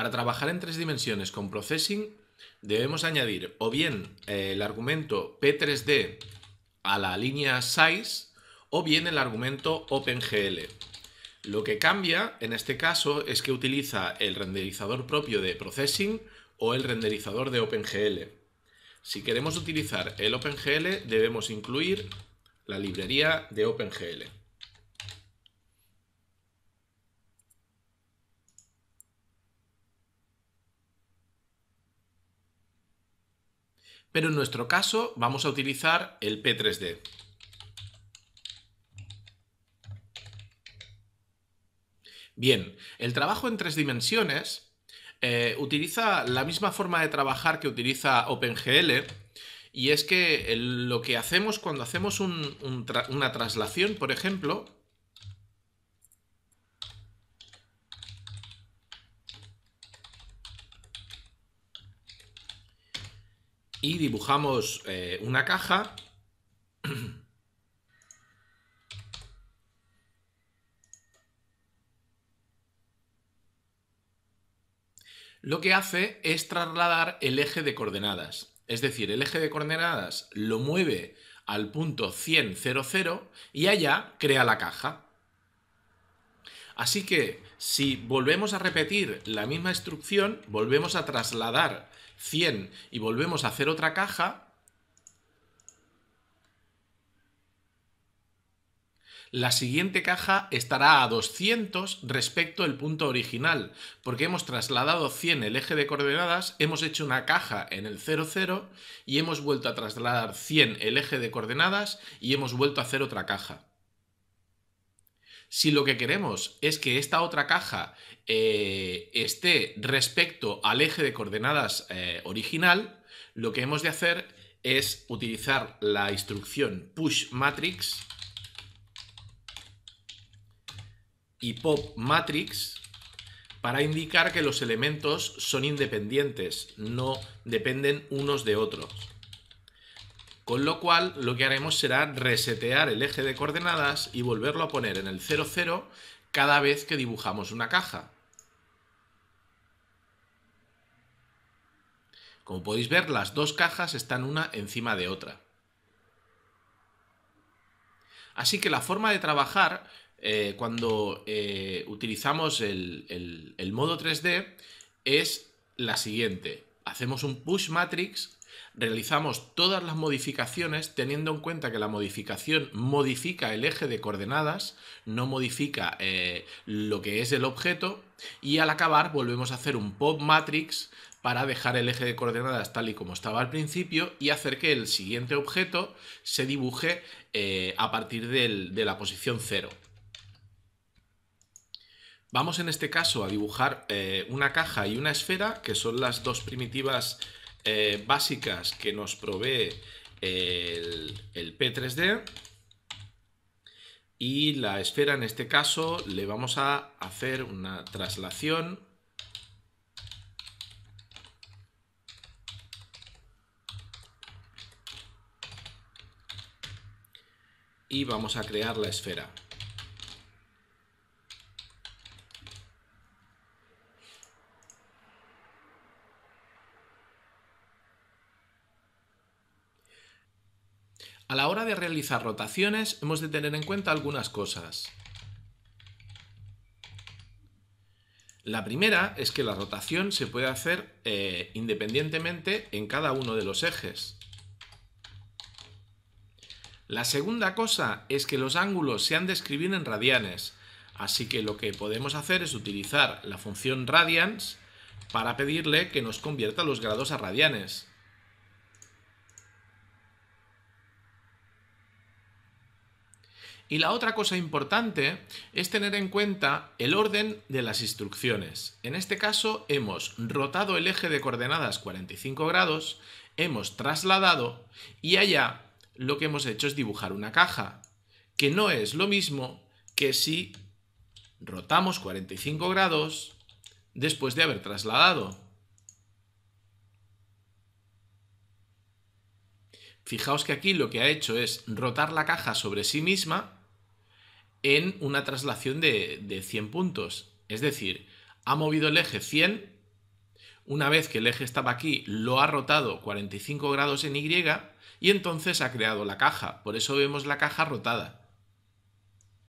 Para trabajar en tres dimensiones con processing, debemos añadir o bien eh, el argumento P3D a la línea size o bien el argumento OpenGL. Lo que cambia en este caso es que utiliza el renderizador propio de Processing o el renderizador de OpenGL. Si queremos utilizar el OpenGL debemos incluir la librería de OpenGL. pero en nuestro caso vamos a utilizar el P3D. Bien, el trabajo en tres dimensiones eh, utiliza la misma forma de trabajar que utiliza OpenGL, y es que lo que hacemos cuando hacemos una traslación, por ejemplo, y dibujamos eh, una caja lo que hace es trasladar el eje de coordenadas. Es decir, el eje de coordenadas lo mueve al punto 100, y allá crea la caja. Así que si volvemos a repetir la misma instrucción, volvemos a trasladar 100 y volvemos a hacer otra caja, la siguiente caja estará a 200 respecto al punto original, porque hemos trasladado 100 el eje de coordenadas, hemos hecho una caja en el 0,0 y hemos vuelto a trasladar 100 el eje de coordenadas y hemos vuelto a hacer otra caja si lo que queremos es que esta otra caja eh, esté respecto al eje de coordenadas eh, original, lo que hemos de hacer es utilizar la instrucción push matrix y pop matrix para indicar que los elementos son independientes, no dependen unos de otros. Con lo cual, lo que haremos será resetear el eje de coordenadas y volverlo a poner en el 0,0 cada vez que dibujamos una caja. Como podéis ver, las dos cajas están una encima de otra. Así que la forma de trabajar eh, cuando eh, utilizamos el, el modo 3D es la siguiente. Hacemos un push matrix realizamos todas las modificaciones teniendo en cuenta que la modificación modifica el eje de coordenadas, no modifica eh, lo que es el objeto y al acabar volvemos a hacer un pop matrix para dejar el eje de coordenadas tal y como estaba al principio y hacer que el siguiente objeto se dibuje eh, a partir del, de la posición 0. Vamos en este caso a dibujar eh, una caja y una esfera, que son las dos primitivas eh, básicas que nos provee el P3D y la esfera en este caso le vamos a hacer una traslación y vamos a crear la esfera. A la hora de realizar rotaciones hemos de tener en cuenta algunas cosas. La primera es que la rotación se puede hacer eh, independientemente en cada uno de los ejes. La segunda cosa es que los ángulos se han de escribir en radianes, así que lo que podemos hacer es utilizar la función radians para pedirle que nos convierta los grados a radianes. Y la otra cosa importante es tener en cuenta el orden de las instrucciones. En este caso hemos rotado el eje de coordenadas 45 grados, hemos trasladado y allá lo que hemos hecho es dibujar una caja, que no es lo mismo que si rotamos 45 grados después de haber trasladado. Fijaos que aquí lo que ha hecho es rotar la caja sobre sí misma en una traslación de, de 100 puntos. Es decir, ha movido el eje 100, una vez que el eje estaba aquí, lo ha rotado 45 grados en Y y entonces ha creado la caja. Por eso vemos la caja rotada.